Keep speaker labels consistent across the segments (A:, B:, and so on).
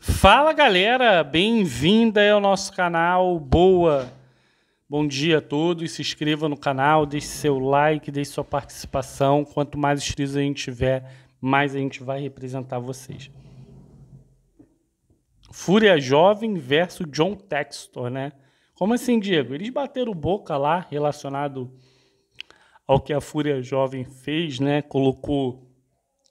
A: Fala galera, bem-vinda ao nosso canal. Boa, bom dia a todos. Se inscreva no canal, deixe seu like, deixe sua participação. Quanto mais inscritos a gente tiver, mais a gente vai representar vocês. Fúria Jovem versus John Textor, né? Como assim, Diego? Eles bateram boca lá relacionado ao que a Fúria Jovem fez, né? Colocou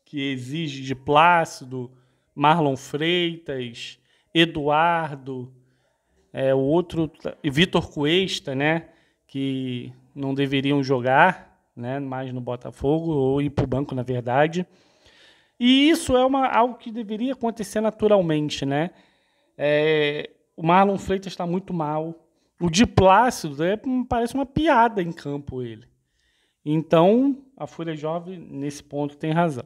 A: que exige de Plácido Marlon Freitas, Eduardo, é, o outro, Vitor Cuesta, né, que não deveriam jogar né, mais no Botafogo ou ir para o banco, na verdade. E isso é uma, algo que deveria acontecer naturalmente. Né? É, o Marlon Freitas está muito mal. O de Plácido é, parece uma piada em campo ele. Então, a Fúria Jovem, nesse ponto, tem razão.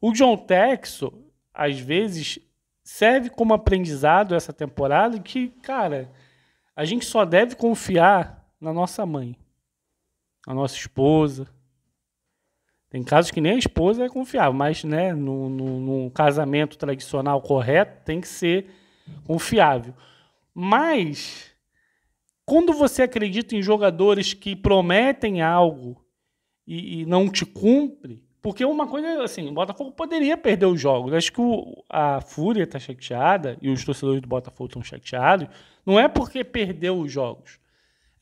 A: O John Texo às vezes, serve como aprendizado essa temporada que, cara, a gente só deve confiar na nossa mãe, na nossa esposa. Tem casos que nem a esposa é confiável, mas né, num, no casamento tradicional correto tem que ser confiável. Mas quando você acredita em jogadores que prometem algo e, e não te cumpre, porque uma coisa, assim, o Botafogo poderia perder os jogos. Acho que o, a Fúria está chateada e os torcedores do Botafogo estão chateados. Não é porque perdeu os jogos.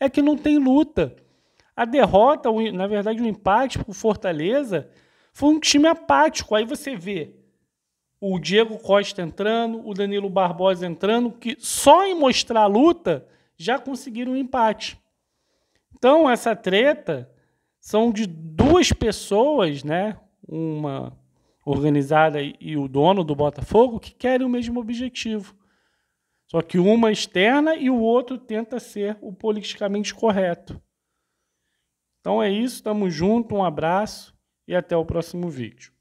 A: É que não tem luta. A derrota, na verdade, o empate para o Fortaleza foi um time apático. Aí você vê o Diego Costa entrando, o Danilo Barbosa entrando, que só em mostrar a luta já conseguiram um empate. Então, essa treta são de duas pessoas, né? Uma organizada e o dono do Botafogo que querem o mesmo objetivo. Só que uma externa e o outro tenta ser o politicamente correto. Então é isso, tamo junto, um abraço e até o próximo vídeo.